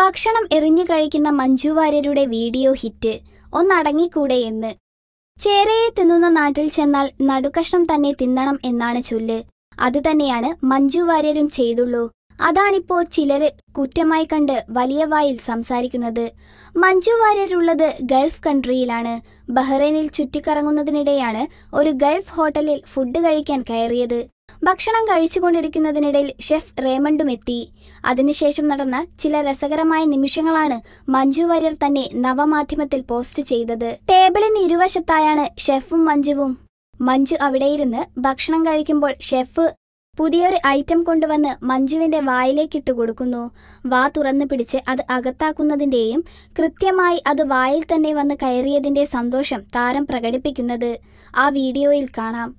ഭക്ഷണം എറിഞ്ഞു കഴിക്കുന്ന മഞ്ജു വാര്യരുടെ വീഡിയോ ഹിറ്റ് ഒന്നടങ്ങിക്കൂടെ എന്ന് ചേരയെ തിന്നുന്ന നാട്ടിൽ ചെന്നാൽ നടുക്കഷ്ണം തന്നെ തിന്നണം എന്നാണ് ചൊല്ല് അതുതന്നെയാണ് മഞ്ജു വാര്യരും ചെയ്തുള്ളൂ അതാണിപ്പോൾ ചിലർ കുറ്റമായി കണ്ട് വലിയ വായിൽ സംസാരിക്കുന്നത് മഞ്ജു വാര്യരുള്ളത് ഗൾഫ് കൺട്രിയിലാണ് ബഹ്റൈനിൽ ചുറ്റിക്കറങ്ങുന്നതിനിടെയാണ് ഒരു ഗൾഫ് ഹോട്ടലിൽ ഫുഡ് കഴിക്കാൻ കയറിയത് ഭക്ഷണം കഴിച്ചുകൊണ്ടിരിക്കുന്നതിനിടയിൽ ഷെഫ് റേമണ്ടും എത്തി അതിനുശേഷം നടന്ന ചില രസകരമായ നിമിഷങ്ങളാണ് മഞ്ജു വാര്യർ തന്നെ നവമാധ്യമത്തിൽ പോസ്റ്റ് ചെയ്തത് ടേബിളിന് ഇരുവശത്തായാണ് ഷെഫും മഞ്ജുവും മഞ്ജു അവിടെയിരുന്ന് ഭക്ഷണം കഴിക്കുമ്പോൾ ഷെഫ് പുതിയൊരു ഐറ്റം കൊണ്ടുവന്ന് മഞ്ജുവിൻ്റെ വായിലേക്കിട്ട് കൊടുക്കുന്നു വാ തുറന്നു പിടിച്ച് അത് അകത്താക്കുന്നതിൻ്റെയും കൃത്യമായി അത് വായിൽ തന്നെ വന്ന് കയറിയതിൻ്റെ സന്തോഷം താരം പ്രകടിപ്പിക്കുന്നത് ആ വീഡിയോയിൽ കാണാം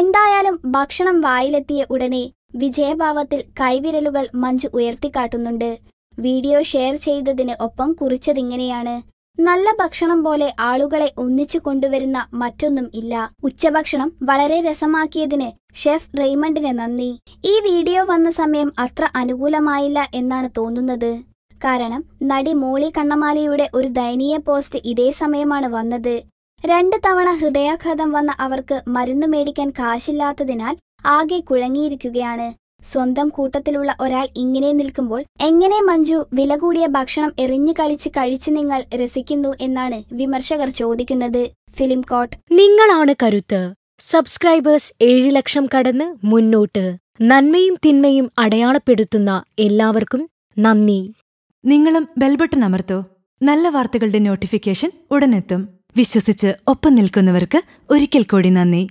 എന്തായാലും ഭക്ഷണം വായിലെത്തിയ ഉടനെ വിജയഭാവത്തിൽ കൈവിരലുകൾ മഞ്ജു ഉയർത്തിക്കാട്ടുന്നുണ്ട് വീഡിയോ ഷെയർ ചെയ്തതിന് ഒപ്പം കുറിച്ചതിങ്ങനെയാണ് നല്ല ഭക്ഷണം പോലെ ആളുകളെ ഒന്നിച്ചു കൊണ്ടുവരുന്ന മറ്റൊന്നും ഇല്ല ഉച്ചഭക്ഷണം വളരെ രസമാക്കിയതിന് ഷെഫ് റെയ്മണ്ടിന് നന്ദി ഈ വീഡിയോ വന്ന സമയം അത്ര അനുകൂലമായില്ല എന്നാണ് തോന്നുന്നത് കാരണം നടി മോളി കണ്ണമാലിയുടെ ഒരു ദയനീയ പോസ്റ്റ് ഇതേ സമയമാണ് വന്നത് രണ്ട് തവണ ഹൃദയാഘാതം വന്ന അവർക്ക് മരുന്നു മേടിക്കാൻ കാശില്ലാത്തതിനാൽ ആകെ കുഴങ്ങിയിരിക്കുകയാണ് സ്വന്തം കൂട്ടത്തിലുള്ള ഒരാൾ ഇങ്ങനെ നിൽക്കുമ്പോൾ എങ്ങനെ മഞ്ജു വില കൂടിയ ഭക്ഷണം എറിഞ്ഞു കളിച്ച് കഴിച്ച് നിങ്ങൾ രസിക്കുന്നു എന്നാണ് വിമർശകർ ചോദിക്കുന്നത് ഫിലിം കോട്ട് നിങ്ങളാണ് കരുത്ത് സബ്സ്ക്രൈബേഴ്സ് ഏഴു ലക്ഷം കടന്ന് മുന്നോട്ട് നന്മയും തിന്മയും അടയാളപ്പെടുത്തുന്ന എല്ലാവർക്കും നന്ദി നിങ്ങളും ബെൽബട്ടൺ അമർത്തോ നല്ല വാർത്തകളുടെ നോട്ടിഫിക്കേഷൻ ഉടനെത്തും വിശ്വസിച്ച് ഒപ്പം നിൽക്കുന്നവർക്ക് ഒരിക്കൽ കൂടി നന്ദി